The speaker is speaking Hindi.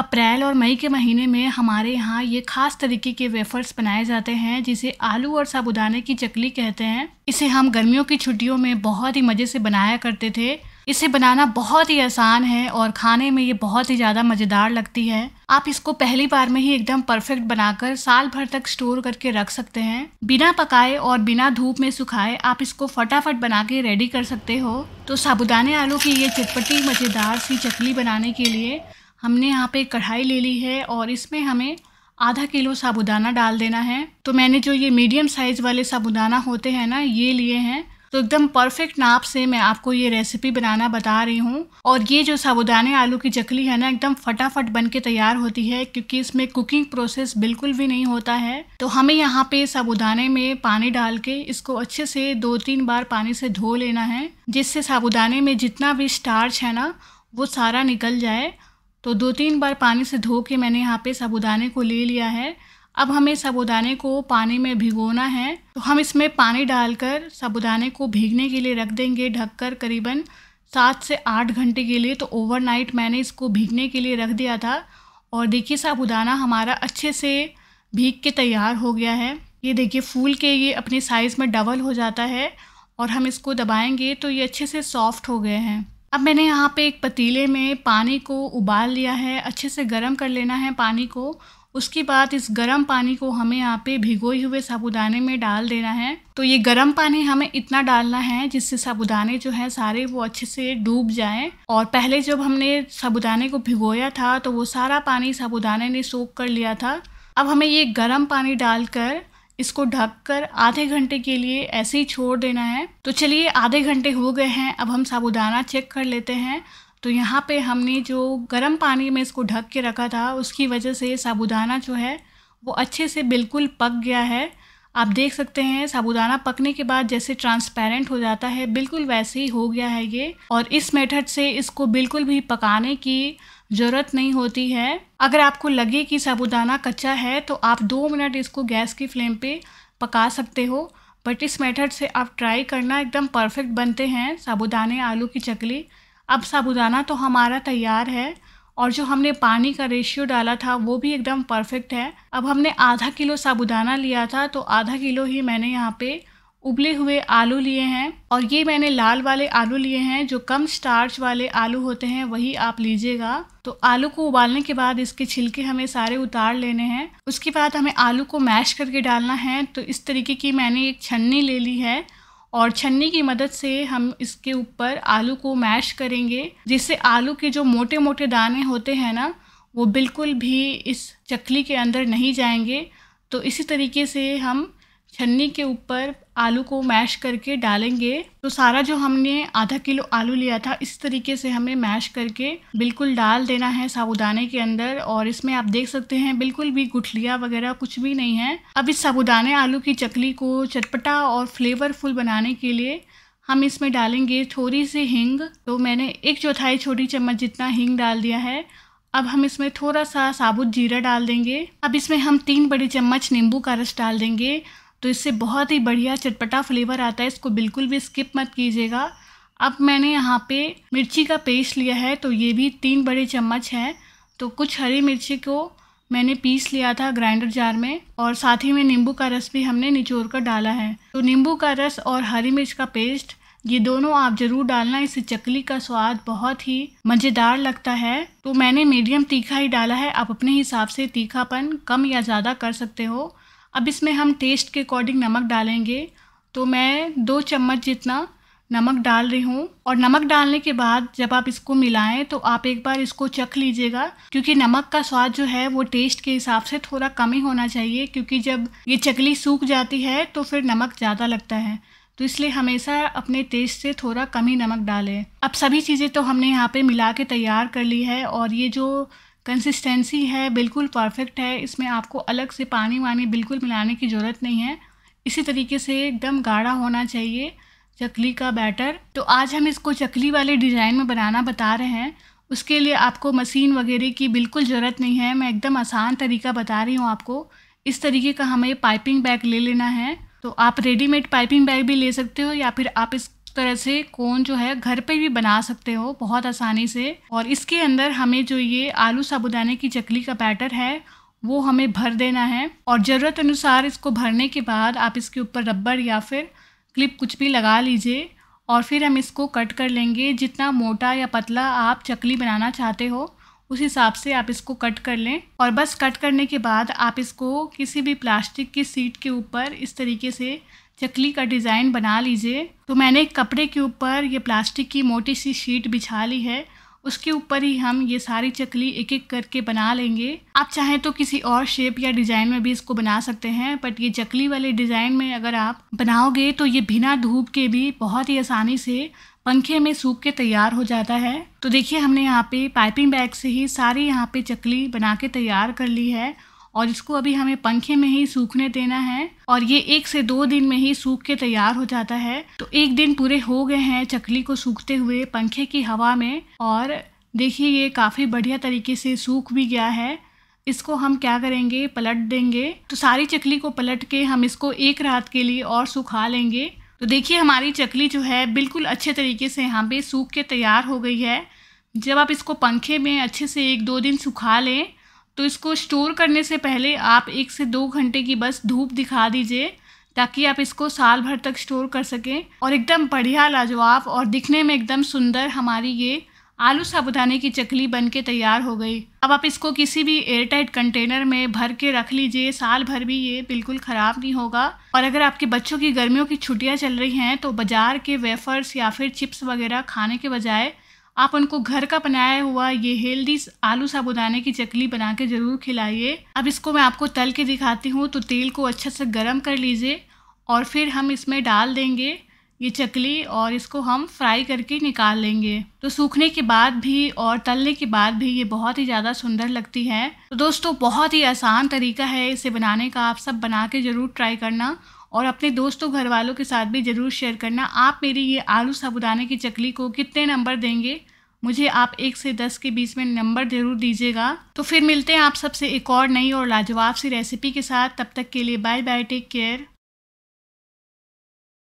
अप्रैल और मई के महीने में हमारे यहाँ ये खास तरीके के वेफर्स बनाए जाते हैं जिसे आलू और साबुदाने की चकली कहते हैं इसे हम गर्मियों की छुट्टियों में बहुत ही मज़े से बनाया करते थे इसे बनाना बहुत ही आसान है और खाने में ये बहुत ही ज़्यादा मज़ेदार लगती है आप इसको पहली बार में ही एकदम परफेक्ट बनाकर साल भर तक स्टोर करके रख सकते हैं बिना पकाए और बिना धूप में सुखाए आप इसको फटाफट बना के रेडी कर सकते हो तो साबुदाने आलू की ये चटपटी मज़ेदार सी चकली बनाने के लिए हमने यहाँ पे कढ़ाई ले ली है और इसमें हमें आधा किलो साबुदाना डाल देना है तो मैंने जो ये मीडियम साइज़ वाले साबुदाना होते हैं ना ये लिए हैं तो एकदम परफेक्ट नाप से मैं आपको ये रेसिपी बनाना बता रही हूँ और ये जो साबुदाने आलू की चकली है ना एकदम फटाफट बन के तैयार होती है क्योंकि इसमें कुकिंग प्रोसेस बिल्कुल भी नहीं होता है तो हमें यहाँ पे साबुदाने में पानी डाल के इसको अच्छे से दो तीन बार पानी से धो लेना है जिससे साबुदाने में जितना भी स्टार्च है ना वो सारा निकल जाए तो दो तीन बार पानी से धो के मैंने यहाँ पे साबुदाने को ले लिया है अब हमें साबुदाने को पानी में भिगोना है तो हम इसमें पानी डालकर साबुदाने को भीगने के लिए रख देंगे ढककर करीबन सात से आठ घंटे के लिए तो ओवरनाइट मैंने इसको भीगने के लिए रख दिया था और देखिए साबुदाना हमारा अच्छे से भीग के तैयार हो गया है ये देखिए फूल के ये अपने साइज़ में डबल हो जाता है और हम इसको दबाएंगे तो ये अच्छे से सॉफ्ट हो गए हैं अब मैंने यहाँ पे एक पतीले में पानी को उबाल लिया है अच्छे से गर्म कर लेना है पानी को उसके बाद इस गर्म पानी को हमें यहाँ पे भिगोए हुए साबुदाने में डाल देना है तो ये गर्म पानी हमें इतना डालना है जिससे साबुदाने जो है सारे वो अच्छे से डूब जाएं और पहले जब हमने साबुदाने को भिगोया था तो वो सारा पानी साबुदाने ने सोख कर लिया था अब हमें ये गर्म पानी डालकर इसको ढककर आधे घंटे के लिए ऐसे ही छोड़ देना है तो चलिए आधे घंटे हो गए हैं अब हम साबुदाना चेक कर लेते हैं तो यहाँ पे हमने जो गर्म पानी में इसको ढक के रखा था उसकी वजह से साबुदाना जो है वो अच्छे से बिल्कुल पक गया है आप देख सकते हैं साबुदाना पकने के बाद जैसे ट्रांसपेरेंट हो जाता है बिल्कुल वैसे ही हो गया है ये और इस मेथड से इसको बिल्कुल भी पकाने की ज़रूरत नहीं होती है अगर आपको लगे कि साबुदाना कच्चा है तो आप दो मिनट इसको गैस की फ्लेम पे पका सकते हो बट इस मेथड से आप ट्राई करना एकदम परफेक्ट बनते हैं साबुदाने आलू की चकली अब साबुदाना तो हमारा तैयार है और जो हमने पानी का रेशियो डाला था वो भी एकदम परफेक्ट है अब हमने आधा किलो साबुदाना लिया था तो आधा किलो ही मैंने यहाँ पे उबले हुए आलू लिए हैं और ये मैंने लाल वाले आलू लिए हैं जो कम स्टार्च वाले आलू होते हैं वही आप लीजिएगा तो आलू को उबालने के बाद इसके छिलके हमें सारे उतार लेने हैं उसके बाद हमें आलू को मैश करके डालना है तो इस तरीके की मैंने एक छन्नी ले ली है और छन्नी की मदद से हम इसके ऊपर आलू को मैश करेंगे जिससे आलू के जो मोटे मोटे दाने होते हैं ना वो बिल्कुल भी इस चकली के अंदर नहीं जाएंगे तो इसी तरीके से हम छन्नी के ऊपर आलू को मैश करके डालेंगे तो सारा जो हमने आधा किलो आलू लिया था इस तरीके से हमें मैश करके बिल्कुल डाल देना है साबुदाने के अंदर और इसमें आप देख सकते हैं बिल्कुल भी गुठलिया वगैरह कुछ भी नहीं है अब इस साबुदाने आलू की चकली को चटपटा और फ्लेवरफुल बनाने के लिए हम इसमें डालेंगे थोड़ी सी हींग तो मैंने एक चौथाई छोटी चम्मच जितना हींग डाल दिया है अब हम इसमें थोड़ा सा साबुत जीरा डाल देंगे अब इसमें हम तीन बड़े चम्मच नींबू का रस डाल देंगे तो इससे बहुत ही बढ़िया चटपटा फ्लेवर आता है इसको बिल्कुल भी स्किप मत कीजिएगा अब मैंने यहाँ पे मिर्ची का पेस्ट लिया है तो ये भी तीन बड़े चम्मच हैं तो कुछ हरी मिर्ची को मैंने पीस लिया था ग्राइंडर जार में और साथ ही में नींबू का रस भी हमने निचोड़ कर डाला है तो नींबू का रस और हरी मिर्च का पेस्ट ये दोनों आप ज़रूर डालना इससे चकली का स्वाद बहुत ही मज़ेदार लगता है तो मैंने मीडियम तीखा ही डाला है आप अपने हिसाब से तीखापन कम या ज़्यादा कर सकते हो अब इसमें हम टेस्ट के अकॉर्डिंग नमक डालेंगे तो मैं दो चम्मच जितना नमक डाल रही हूँ और नमक डालने के बाद जब आप इसको मिलाएं तो आप एक बार इसको चख लीजिएगा क्योंकि नमक का स्वाद जो है वो टेस्ट के हिसाब से थोड़ा कम ही होना चाहिए क्योंकि जब ये चकली सूख जाती है तो फिर नमक ज़्यादा लगता है तो इसलिए हमेशा अपने टेस्ट से थोड़ा कम ही नमक डालें अब सभी चीज़ें तो हमने यहाँ पर मिला के तैयार कर ली है और ये जो कंसिस्टेंसी है बिल्कुल परफेक्ट है इसमें आपको अलग से पानी वानी बिल्कुल मिलाने की ज़रूरत नहीं है इसी तरीके से एकदम गाढ़ा होना चाहिए चकली का बैटर तो आज हम इसको चकली वाले डिज़ाइन में बनाना बता रहे हैं उसके लिए आपको मशीन वगैरह की बिल्कुल ज़रूरत नहीं है मैं एकदम आसान तरीका बता रही हूँ आपको इस तरीके का हमें पाइपिंग बैग ले लेना है तो आप रेडीमेड पाइपिंग बैग भी ले सकते हो या फिर आप इस तरह से कोन जो है घर पे भी बना सकते हो बहुत आसानी से और इसके अंदर हमें जो ये आलू साबुदाने की चकली का बैटर है वो हमें भर देना है और ज़रूरत अनुसार इसको भरने के बाद आप इसके ऊपर रबड़ या फिर क्लिप कुछ भी लगा लीजिए और फिर हम इसको कट कर लेंगे जितना मोटा या पतला आप चकली बनाना चाहते हो उस हिसाब से आप इसको कट कर लें और बस कट करने के बाद आप इसको किसी भी प्लास्टिक की सीट के ऊपर इस तरीके से चकली का डिज़ाइन बना लीजिए तो मैंने कपड़े के ऊपर ये प्लास्टिक की मोटी सी शीट बिछा ली है उसके ऊपर ही हम ये सारी चकली एक एक करके बना लेंगे आप चाहें तो किसी और शेप या डिज़ाइन में भी इसको बना सकते हैं बट ये चकली वाले डिज़ाइन में अगर आप बनाओगे तो ये बिना धूप के भी बहुत ही आसानी से पंखे में सूख के तैयार हो जाता है तो देखिए हमने यहाँ पे पाइपिंग बैग से ही सारी यहाँ पे चकली बना के तैयार कर ली है और इसको अभी हमें पंखे में ही सूखने देना है और ये एक से दो दिन में ही सूख के तैयार हो जाता है तो एक दिन पूरे हो गए हैं चकली को सूखते हुए पंखे की हवा में और देखिए ये काफ़ी बढ़िया तरीके से सूख भी गया है इसको हम क्या करेंगे पलट देंगे तो सारी चकली को पलट के हम इसको एक रात के लिए और सुखा लेंगे तो देखिए हमारी चकली जो है बिल्कुल अच्छे तरीके से यहाँ पे सूख के तैयार हो गई है जब आप इसको पंखे में अच्छे से एक दो दिन सुखा लें तो इसको स्टोर करने से पहले आप एक से दो घंटे की बस धूप दिखा दीजिए ताकि आप इसको साल भर तक स्टोर कर सकें और एकदम बढ़िया लाजवाब और दिखने में एकदम सुंदर हमारी ये आलू साबुदाने की चकली बन के तैयार हो गई अब आप इसको किसी भी एयरटाइट कंटेनर में भर के रख लीजिए साल भर भी ये बिल्कुल ख़राब नहीं होगा और अगर आपके बच्चों की गर्मियों की छुट्टियाँ चल रही हैं तो बाज़ार के वेफर्स या फिर चिप्स वगैरह खाने के बजाय आप उनको घर का बनाया हुआ ये हेल्दी आलू साबुदाने की चकली बना के ज़रूर खिलाइए अब इसको मैं आपको तल के दिखाती हूँ तो तेल को अच्छे से गर्म कर लीजिए और फिर हम इसमें डाल देंगे ये चकली और इसको हम फ्राई करके निकाल लेंगे तो सूखने के बाद भी और तलने के बाद भी ये बहुत ही ज़्यादा सुंदर लगती है तो दोस्तों बहुत ही आसान तरीका है इसे बनाने का आप सब बना के ज़रूर ट्राई करना और अपने दोस्तों घर वालों के साथ भी ज़रूर शेयर करना आप मेरी ये आलू साबुदाने की चकली को कितने नंबर देंगे मुझे आप एक से दस के बीच में नंबर ज़रूर दीजिएगा तो फिर मिलते हैं आप सबसे एक और नई और लाजवाब सी रेसिपी के साथ तब तक के लिए बाय बाय टेक केयर